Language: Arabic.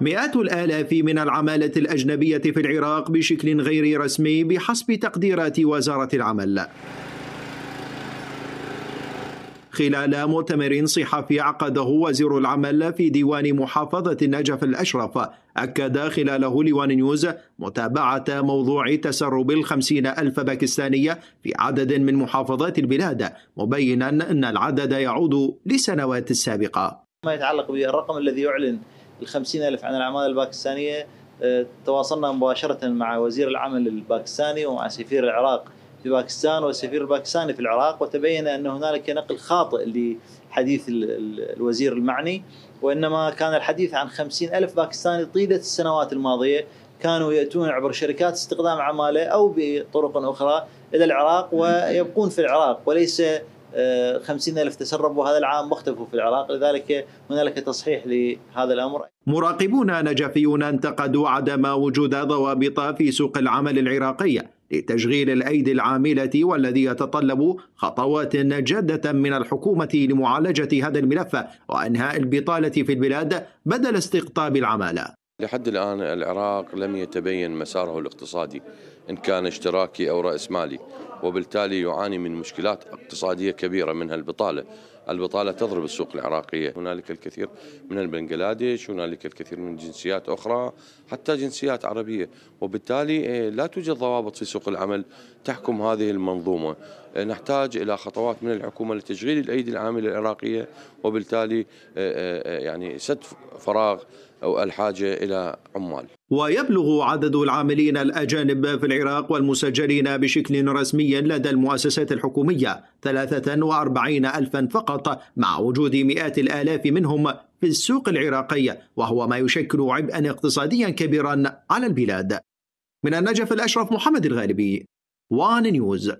مئات الآلاف من العمالة الأجنبية في العراق بشكل غير رسمي بحسب تقديرات وزارة العمل خلال مؤتمر صحفي عقده وزير العمل في ديوان محافظة النجف الأشرف أكد خلاله لوان نيوز متابعة موضوع تسرب الخمسين ألف باكستانية في عدد من محافظات البلاد مبينا أن العدد يعود لسنوات السابقة ما يتعلق بالرقم الذي يعلن الخمسين ألف عن الأعمال الباكستانية آه، تواصلنا مباشرة مع وزير العمل الباكستاني ومع سفير العراق في باكستان والسفير الباكستاني في العراق وتبين أن هنالك نقل خاطئ لحديث الوزير المعني وإنما كان الحديث عن خمسين ألف باكستاني طيلة السنوات الماضية كانوا يأتون عبر شركات استخدام عمالة أو بطرق أخرى إلى العراق ويبقون في العراق وليس آه، خمسين ألف تسرب وهذا العام اختفوا في العراق لذلك هنالك تصحيح لهذا الأمر مراقبون نجفيون انتقدوا عدم وجود ضوابط في سوق العمل العراقية لتشغيل الأيدي العاملة والذي يتطلب خطوات جادة من الحكومة لمعالجة هذا الملف وإنهاء البطالة في البلاد بدل استقطاب العمالة لحد الآن العراق لم يتبين مساره الاقتصادي إن كان اشتراكي أو رأس مالي وبالتالي يعاني من مشكلات اقتصادية كبيرة منها البطالة البطالة تضرب السوق العراقية هنالك الكثير من البنغلاديش هنالك الكثير من جنسيات أخرى حتى جنسيات عربية وبالتالي إيه، لا توجد ضوابط في سوق العمل تحكم هذه المنظومة إيه، نحتاج إلى خطوات من الحكومة لتشغيل الأيدي العاملة العراقية وبالتالي إيه، يعني سد فراغ أو الحاجة إلى عمال ويبلغ عدد العاملين الأجانب في العراق والمسجلين بشكل رسمي لدى المؤسسات الحكومية 43 ألفا فقط مع وجود مئات الآلاف منهم في السوق العراقي وهو ما يشكل عبئا اقتصاديا كبيرا على البلاد من النجف الأشرف محمد الغالبي وان نيوز